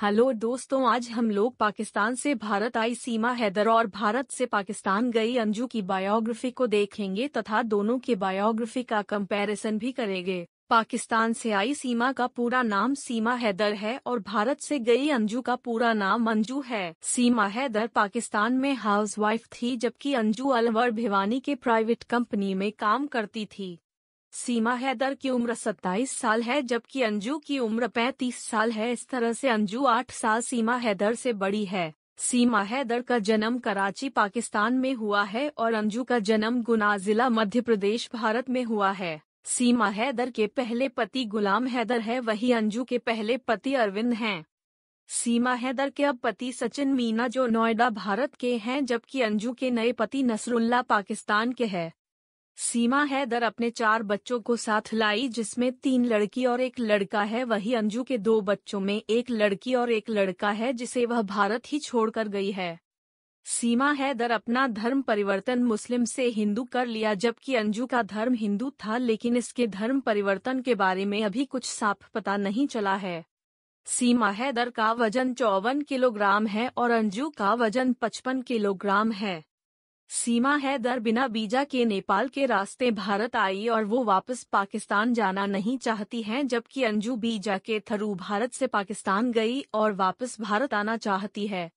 Hello दोस्तों आज हम लोग पाकिस्तान से भारत आई सीमा हैदर और भारत से पाकिस्तान गई अंजू की बायोग्राफी को देखेंगे तथा दोनों की बायोग्राफी का कंपैरिजन भी करेंगे पाकिस्तान से आई सीमा का पूरा नाम सीमा हैदर है और भारत से गई अंजू का पूरा नाम अंजू है सीमा हैदर पाकिस्तान में हाउसवाइफ थी जबकि अंजू अलवर भिवानी के प्राइवेट कंपनी में काम करती थी सीमा हैदर की उम्र 27 साल है जबकि अंजू की उम्र 35 साल है इस तरह से अंजू 8 साल सीमा हैदर से बड़ी है सीमा हैदर का जन्म कराची पाकिस्तान में हुआ है और अंजू का जन्म गुना जिला मध्य प्रदेश भारत में हुआ है सीमा हैदर के पहले पति गुलाम हैदर है वही अंजू के पहले पति अरविंद हैं। सीमा हैदर के अब पति सचिन मीना जो नोएडा भारत के हैं जबकि अंजू के नए पति नसरुल्ला पाकिस्तान के हैं सीमा हैदर अपने चार बच्चों को साथ लाई जिसमें तीन लड़की और एक लड़का है वही अंजू के दो बच्चों में एक लड़की और एक लड़का है जिसे वह भारत ही छोड़कर गई है सीमा हैदर अपना धर्म परिवर्तन मुस्लिम से हिंदू कर लिया जबकि अंजू का धर्म हिंदू था लेकिन इसके धर्म परिवर्तन के बारे में अभी कुछ साफ पता नहीं चला है सीमा हैदर का वजन चौवन किलोग्राम है और अंजू का वजन पचपन किलोग्राम है सीमा है दर बिना बीजा के नेपाल के रास्ते भारत आई और वो वापस पाकिस्तान जाना नहीं चाहती हैं जबकि अंजू बीजा के थ्रू भारत से पाकिस्तान गई और वापस भारत आना चाहती है